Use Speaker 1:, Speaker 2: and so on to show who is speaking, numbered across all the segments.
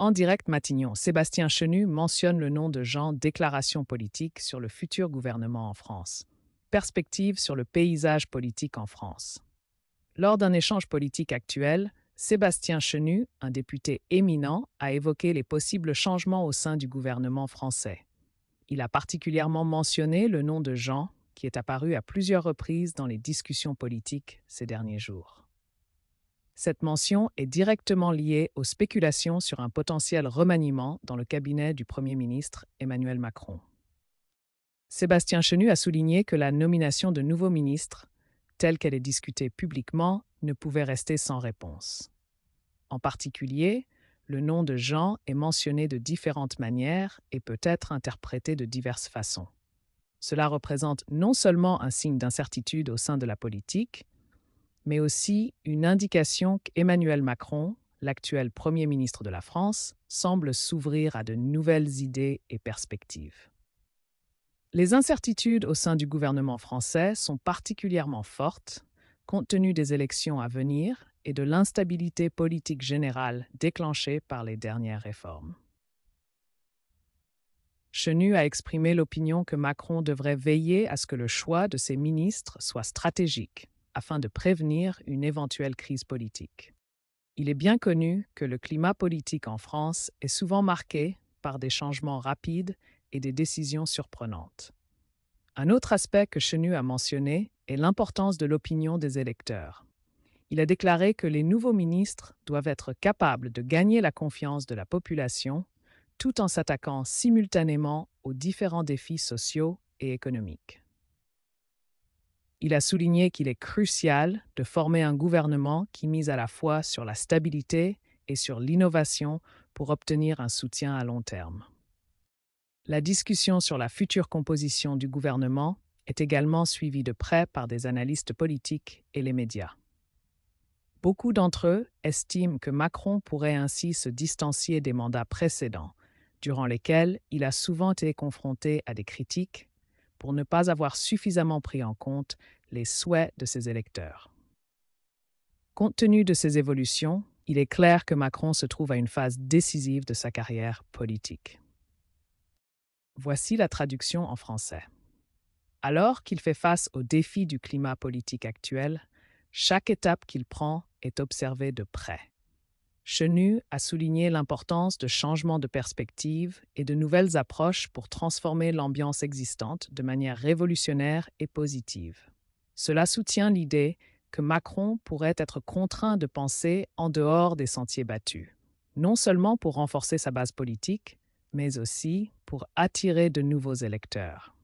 Speaker 1: En direct Matignon, Sébastien Chenu mentionne le nom de Jean Déclaration politique sur le futur gouvernement en France. Perspective sur le paysage politique en France. Lors d'un échange politique actuel, Sébastien Chenu, un député éminent, a évoqué les possibles changements au sein du gouvernement français. Il a particulièrement mentionné le nom de Jean, qui est apparu à plusieurs reprises dans les discussions politiques ces derniers jours. Cette mention est directement liée aux spéculations sur un potentiel remaniement dans le cabinet du Premier ministre Emmanuel Macron. Sébastien Chenu a souligné que la nomination de nouveaux ministres, telle qu'elle est discutée publiquement, ne pouvait rester sans réponse. En particulier, le nom de Jean est mentionné de différentes manières et peut être interprété de diverses façons. Cela représente non seulement un signe d'incertitude au sein de la politique, mais aussi une indication qu'Emmanuel Macron, l'actuel Premier ministre de la France, semble s'ouvrir à de nouvelles idées et perspectives. Les incertitudes au sein du gouvernement français sont particulièrement fortes, compte tenu des élections à venir et de l'instabilité politique générale déclenchée par les dernières réformes. Chenu a exprimé l'opinion que Macron devrait veiller à ce que le choix de ses ministres soit stratégique, afin de prévenir une éventuelle crise politique. Il est bien connu que le climat politique en France est souvent marqué par des changements rapides et des décisions surprenantes. Un autre aspect que Chenu a mentionné est l'importance de l'opinion des électeurs. Il a déclaré que les nouveaux ministres doivent être capables de gagner la confiance de la population tout en s'attaquant simultanément aux différents défis sociaux et économiques. Il a souligné qu'il est crucial de former un gouvernement qui mise à la fois sur la stabilité et sur l'innovation pour obtenir un soutien à long terme. La discussion sur la future composition du gouvernement est également suivie de près par des analystes politiques et les médias. Beaucoup d'entre eux estiment que Macron pourrait ainsi se distancier des mandats précédents, durant lesquels il a souvent été confronté à des critiques pour ne pas avoir suffisamment pris en compte les souhaits de ses électeurs. Compte tenu de ces évolutions, il est clair que Macron se trouve à une phase décisive de sa carrière politique. Voici la traduction en français. Alors qu'il fait face aux défis du climat politique actuel, chaque étape qu'il prend est observée de près. Chenu a souligné l'importance de changements de perspective et de nouvelles approches pour transformer l'ambiance existante de manière révolutionnaire et positive. Cela soutient l'idée que Macron pourrait être contraint de penser en dehors des sentiers battus, non seulement pour renforcer sa base politique, mais aussi pour attirer de nouveaux électeurs.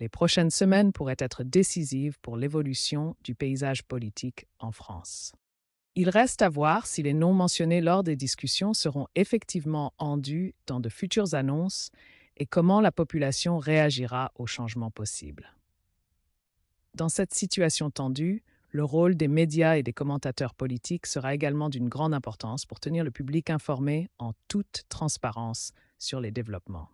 Speaker 1: Les prochaines semaines pourraient être décisives pour l'évolution du paysage politique en France. Il reste à voir si les noms mentionnés lors des discussions seront effectivement endus dans de futures annonces et comment la population réagira aux changements possibles. Dans cette situation tendue, le rôle des médias et des commentateurs politiques sera également d'une grande importance pour tenir le public informé en toute transparence sur les développements.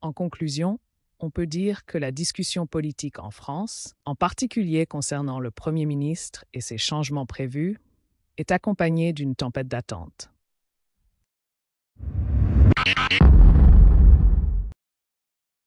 Speaker 1: En conclusion, on peut dire que la discussion politique en France, en particulier concernant le Premier ministre et ses changements prévus, est accompagnée d'une tempête d'attente.